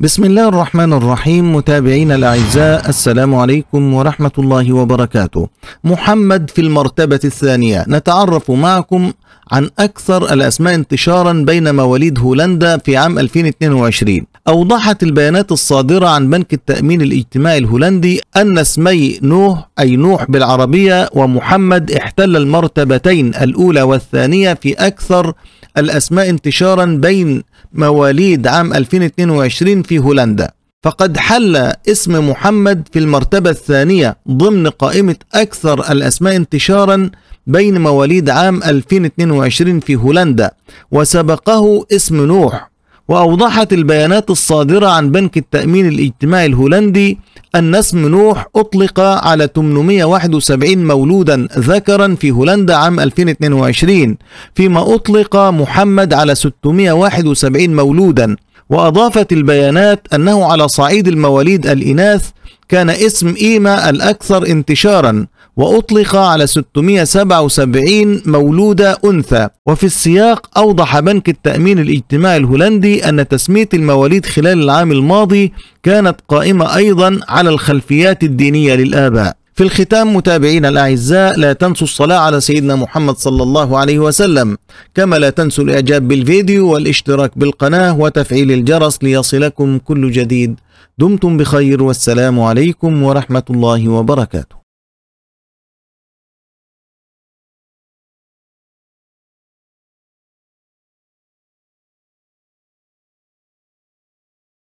بسم الله الرحمن الرحيم متابعينا الأعزاء السلام عليكم ورحمة الله وبركاته محمد في المرتبة الثانية نتعرف معكم عن أكثر الأسماء انتشارا بين مواليد هولندا في عام 2022 أوضحت البيانات الصادرة عن بنك التأمين الاجتماعي الهولندي أن اسمي نوح أي نوح بالعربية ومحمد احتل المرتبتين الأولى والثانية في أكثر الأسماء انتشارا بين مواليد عام 2022 في هولندا فقد حل اسم محمد في المرتبة الثانية ضمن قائمة أكثر الأسماء انتشارا بين مواليد عام 2022 في هولندا وسبقه اسم نوح وأوضحت البيانات الصادرة عن بنك التأمين الاجتماعي الهولندي أن اسم نوح أطلق على 871 مولودا ذكرا في هولندا عام 2022 فيما أطلق محمد على 671 مولودا وأضافت البيانات أنه على صعيد المواليد الإناث كان اسم إيما الأكثر انتشارا وأطلق على 677 مولودة أنثى وفي السياق أوضح بنك التأمين الاجتماعي الهولندي أن تسمية المواليد خلال العام الماضي كانت قائمة أيضا على الخلفيات الدينية للآباء في الختام متابعينا الأعزاء لا تنسوا الصلاة على سيدنا محمد صلى الله عليه وسلم كما لا تنسوا الإعجاب بالفيديو والاشتراك بالقناة وتفعيل الجرس ليصلكم كل جديد دمتم بخير والسلام عليكم ورحمة الله وبركاته